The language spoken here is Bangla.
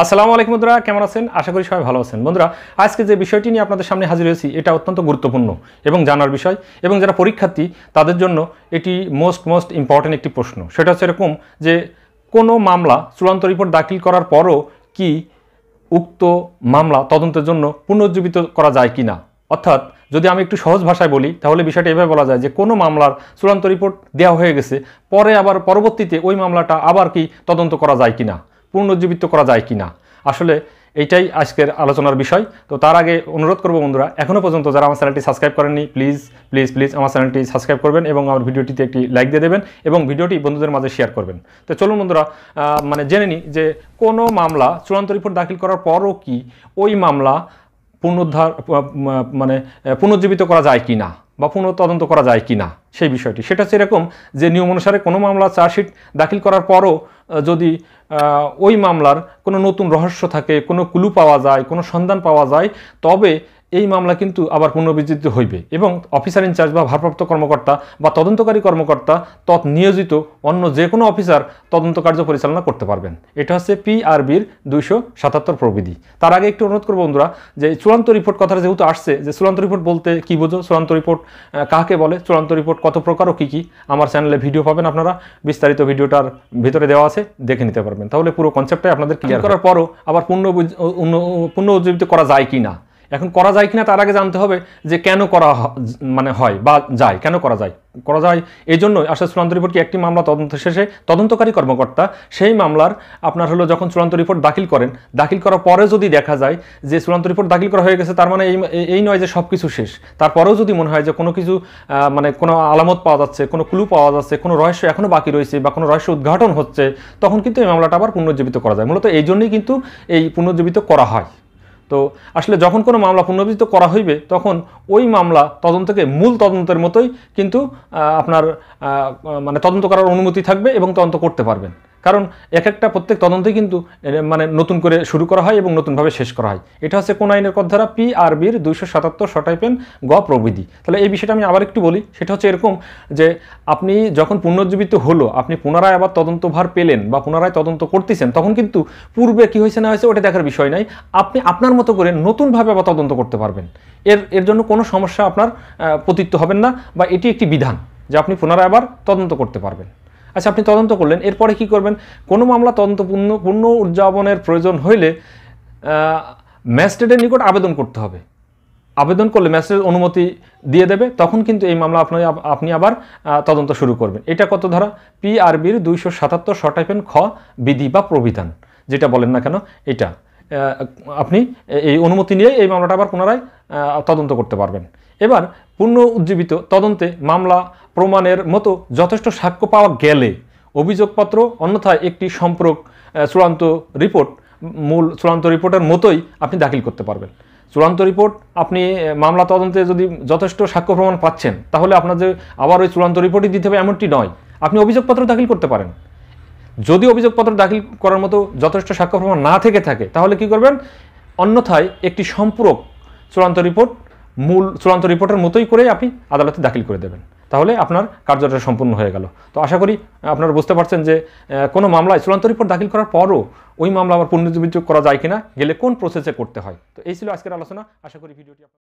আসসালামু আলাইকুম বন্ধুরা কেমন আছেন আশা করি সবাই ভালো আছেন বন্ধুরা আজকে যে বিষয়টি নিয়ে আপনাদের সামনে হাজির হয়েছি এটা অত্যন্ত গুরুত্বপূর্ণ এবং জানার বিষয় এবং যারা পরীক্ষার্থী তাদের জন্য এটি মোস্ট মোস্ট ইম্পর্ট্যান্ট একটি প্রশ্ন সেটা হচ্ছে এরকম যে কোনো মামলা চূড়ান্ত রিপোর্ট দাখিল করার পরও কি উক্ত মামলা তদন্তের জন্য পুনরুজ্জীবিত করা যায় কি না অর্থাৎ যদি আমি একটু সহজ ভাষায় বলি তাহলে বিষয়টা এভাবে বলা যায় যে কোনো মামলার চূড়ান্ত রিপোর্ট দেওয়া হয়ে গেছে পরে আবার পরবর্তীতে ওই মামলাটা আবার কি তদন্ত করা যায় কি না পুনর্জীবিত করা যায় কি না আসলে এইটাই আজকের আলোচনার বিষয় তো তার আগে অনুরোধ করবো বন্ধুরা এখনও পর্যন্ত যারা আমার চ্যানেলটি সাবস্ক্রাইব করেননি প্লিজ প্লিজ প্লিজ আমার চ্যানেলটি সাবস্ক্রাইব করবেন এবং আমার ভিডিওটিতে একটি লাইক দিয়ে দেবেন এবং ভিডিওটি বন্ধুদের মাঝে শেয়ার করবেন তো চলুন বন্ধুরা মানে জেনে নিই যে কোনো মামলা চূড়ান্ত রিপোর্ট দাখিল করার পরও কি ওই মামলা পুনরুদ্ধার মানে পুনর্জীবিত করা যায় কি না বা পুনঃতদন্ত করা যায় কি না সেই বিষয়টি সেটা হচ্ছে এরকম যে নিয়ম অনুসারে কোনো মামলা চার্জশিট দাখিল করার পরও যদি ওই মামলার কোনো নতুন রহস্য থাকে কোনো কুলু পাওয়া যায় কোনো সন্ধান পাওয়া যায় তবে এই মামলা কিন্তু আবার পুনর্বিজিত হইবে এবং অফিসার ইনচার্জ বা ভারপ্রাপ্ত কর্মকর্তা বা তদন্তকারী কর্মকর্তা তৎ নিয়োজিত অন্য যে কোনো অফিসার তদন্ত কার্য পরিচালনা করতে পারবেন এটা হচ্ছে পিআরবির দুইশো সাতাত্তর প্রবিধি তার আগে একটু অনুরোধ করবো বন্ধুরা যে চূড়ান্ত রিপোর্ট কথাটা যেহেতু আসছে যে চূড়ান্ত রিপোর্ট বলতে কি বোঝো চূড়ান্ত রিপোর্ট কাকে বলে চূড়ান্ত রিপোর্ট কত প্রকার ও কী কী আমার চ্যানেলে ভিডিও পাবেন আপনারা বিস্তারিত ভিডিওটার ভিতরে দেওয়া আছে দেখে নিতে পারবেন তাহলে পুরো কনসেপ্টটাই আপনাদের ক্লিয়ার করার পরও আবার পূর্ণ পূর্ণ উজ্জীবিত করা যায় কি না এখন করা যায় কিনা তার আগে জানতে হবে যে কেন করা মানে হয় বা যায় কেন করা যায় করা যায় এই জন্য আসলে চূড়ান্ত রিপোর্টকে একটি মামলা তদন্ত শেষে তদন্তকারী কর্মকর্তা সেই মামলার আপনার হলো যখন চূড়ান্ত রিপোর্ট দাখিল করেন দাখিল করার পরে যদি দেখা যায় যে চূড়ান্ত রিপোর্ট দাখিল করা হয়ে গেছে তার মানে এই এই নয় যে সব কিছু শেষ তারপরেও যদি মনে হয় যে কোনো কিছু মানে কোনো আলামত পাওয়া যাচ্ছে কোনো ক্লু পাওয়া যাচ্ছে কোনো রহস্য এখনও বাকি রয়েছে বা কোনো রহস্য উদ্ঘাটন হচ্ছে তখন কিন্তু এই মামলাটা আবার পুনর্জীবিত করা যায় মূলত এই জন্যই কিন্তু এই পুনর্জীবিত করা হয় তো আসলে যখন কোনো মামলা পুনর্বিচিত করা হইবে তখন ওই মামলা তদন্তকে মূল তদন্তের মতোই কিন্তু আপনার মানে তদন্ত করার অনুমতি থাকবে এবং তদন্ত করতে পারবেন কারণ এক একটা প্রত্যেক তদন্তই কিন্তু মানে নতুন করে শুরু করা হয় এবং নতুনভাবে শেষ করা হয় এটা হচ্ছে কোন আইনের কদ্ধারা পি আর বির দুইশো সাতাত্তর শটাইপেন গ প্রবিধি তাহলে এই বিষয়টা আমি আবার একটু বলি সেটা হচ্ছে এরকম যে আপনি যখন পুনর্জীবিত হলো আপনি পুনরায় আবার তদন্তভার পেলেন বা পুনরায় তদন্ত করতেছেন তখন কিন্তু পূর্বে কি হয়েছে না হয়েছে ওটা দেখার বিষয় নাই আপনি আপনার মতো করে নতুনভাবে আবার তদন্ত করতে পারবেন এর এর জন্য কোনো সমস্যা আপনার প্রতীত্ব হবেন না বা এটি একটি বিধান যে আপনি পুনরায় আবার তদন্ত করতে পারবেন আচ্ছা আপনি তদন্ত করলেন এরপরে কি করবেন কোনো মামলা তদন্ত পূর্ণ উদযাপনের প্রয়োজন হইলে ম্যাজিস্ট্রেটের নিকট আবেদন করতে হবে আবেদন করলে ম্যাজিস্ট্রেট অনুমতি দিয়ে দেবে তখন কিন্তু এই মামলা আপনার আপনি আবার তদন্ত শুরু করবেন এটা কত ধারা পিআরবির দুইশো সাতাত্তর শটাইপেন খ বিধি বা প্রবিধান যেটা বলেন না কেন এটা আপনি এই অনুমতি নিয়ে এই মামলাটা আবার পুনরায় তদন্ত করতে পারবেন এবার পূর্ণ উজ্জীবিত তদন্তে মামলা প্রমাণের মতো যথেষ্ট সাক্ষ্য পাওয়া গেলে অভিযোগপত্র অন্যথায় একটি সম্পর্ক চূড়ান্ত রিপোর্ট মূল চূড়ান্ত রিপোর্টের মতোই আপনি দাখিল করতে পারবেন চূড়ান্ত রিপোর্ট আপনি মামলা তদন্তে যদি যথেষ্ট সাক্ষ্য প্রমাণ পাচ্ছেন তাহলে আপনার যে আবার ওই চূড়ান্ত রিপোর্টই দিতে হবে এমনটি নয় আপনি অভিযোগপত্র দাখিল করতে পারেন যদি অভিযোগপত্র দাখিল করার মতো যথেষ্ট সাক্ষ্য প্রমাণ না থেকে থাকে তাহলে কি করবেন অন্যথায় একটি সম্পূরক চূড়ান্ত রিপোর্ট মূল চূড়ান্ত রিপোর্টের মতোই করে আপনি আদালতে দাখিল করে দেবেন তাহলে আপনার কার্যটা সম্পূর্ণ হয়ে গেল তো আশা করি আপনারা বুঝতে পারছেন যে কোনো মামলায় চূড়ান্ত রিপোর্ট দাখিল করার পরও ওই মামলা আবার পুনর্জীবিত করা যায় কিনা গেলে কোন প্রসেসে করতে হয় তো এই ছিল আজকের আলোচনা আশা করি ভিডিওটি